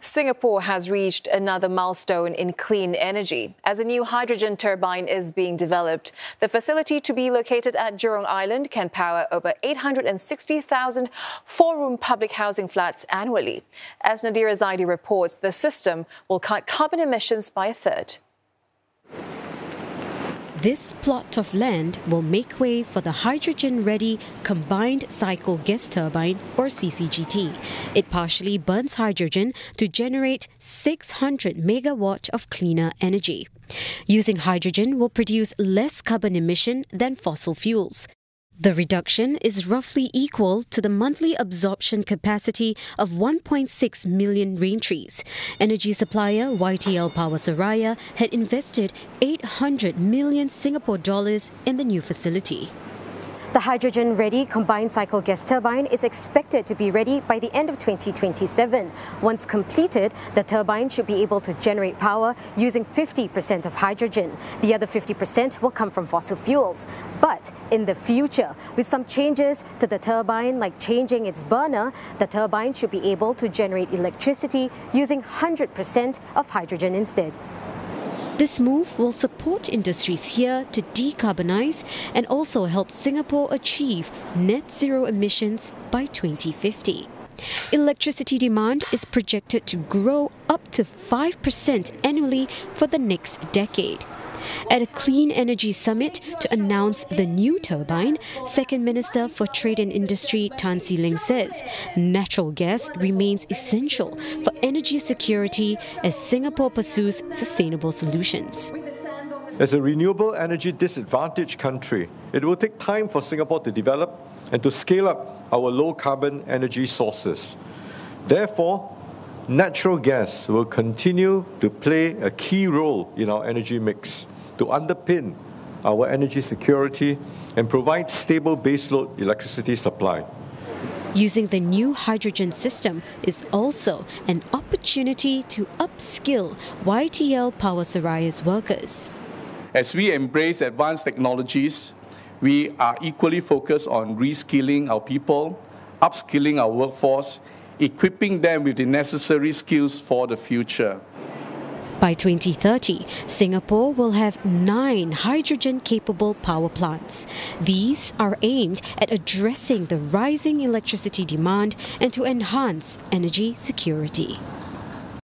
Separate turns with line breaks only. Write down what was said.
Singapore has reached another milestone in clean energy as a new hydrogen turbine is being developed. The facility to be located at Jurong Island can power over 860,000 four-room public housing flats annually. As Nadira Zaidi reports, the system will cut carbon emissions by a third.
This plot of land will make way for the hydrogen ready combined cycle gas turbine or CCGT. It partially burns hydrogen to generate 600 megawatt of cleaner energy. Using hydrogen will produce less carbon emission than fossil fuels. The reduction is roughly equal to the monthly absorption capacity of 1.6 million rain trees. Energy supplier YTL Power Saraya had invested 800 million Singapore dollars in the new facility. The hydrogen-ready combined cycle gas turbine is expected to be ready by the end of 2027. Once completed, the turbine should be able to generate power using 50% of hydrogen. The other 50% will come from fossil fuels. But in the future, with some changes to the turbine, like changing its burner, the turbine should be able to generate electricity using 100% of hydrogen instead. This move will support industries here to decarbonize and also help Singapore achieve net zero emissions by 2050. Electricity demand is projected to grow up to 5% annually for the next decade. At a clean energy summit to announce the new turbine, Second Minister for Trade and Industry Tan Si Ling says natural gas remains essential for energy security as Singapore pursues sustainable solutions.
As a renewable energy disadvantaged country, it will take time for Singapore to develop and to scale up our low carbon energy sources. Therefore, natural gas will continue to play a key role in our energy mix to underpin our energy security and provide stable baseload electricity supply.
Using the new hydrogen system is also an opportunity to upskill YTL Power Saraya's workers.
As we embrace advanced technologies, we are equally focused on reskilling our people, upskilling our workforce, equipping them with the necessary skills for the future.
By 2030, Singapore will have nine hydrogen capable power plants. These are aimed at addressing the rising electricity demand and to enhance energy security.